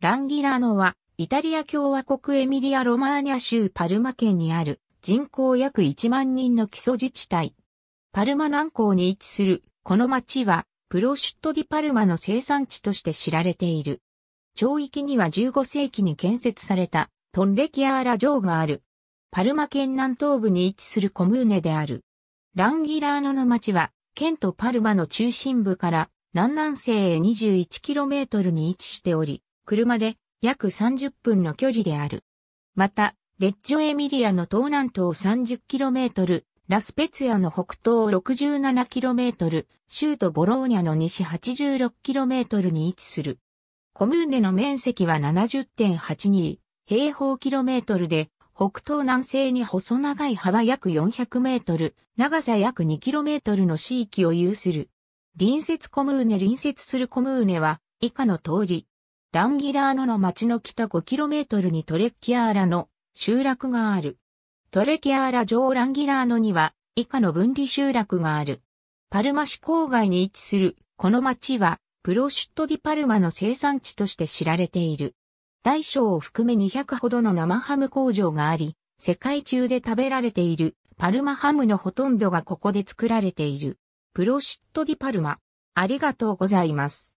ランギラーノは、イタリア共和国エミリア・ロマーニャ州パルマ県にある人口約1万人の基礎自治体。パルマ南港に位置するこの町はプロシュット・ディ・パルマの生産地として知られている。町域には15世紀に建設されたトンレキアーラ城がある。パルマ県南東部に位置するコムーネである。ランギラーノの町は県とパルマの中心部から南南西へ 21km に位置しており、車で約30分の距離である。また、レッジョエミリアの東南東 30km、ラスペツヤの北東 67km、州都ボローニャの西 86km に位置する。コムーネの面積は70.82平方キロメートルで、北東南西に細長い幅約400メートル、長さ約2キロメートルの地域を有する。隣接コムーネ隣接するコムーネは、以下の通り、ランギラーノの町の北 5km にトレッキアーラの集落がある。トレキアーラ城ランギラーノには以下の分離集落がある。パルマ市郊外に位置するこの町はプロシュットディパルマの生産地として知られている。大小を含め200ほどの生ハム工場があり、世界中で食べられているパルマハムのほとんどがここで作られている。プロシュットディパルマ。ありがとうございます。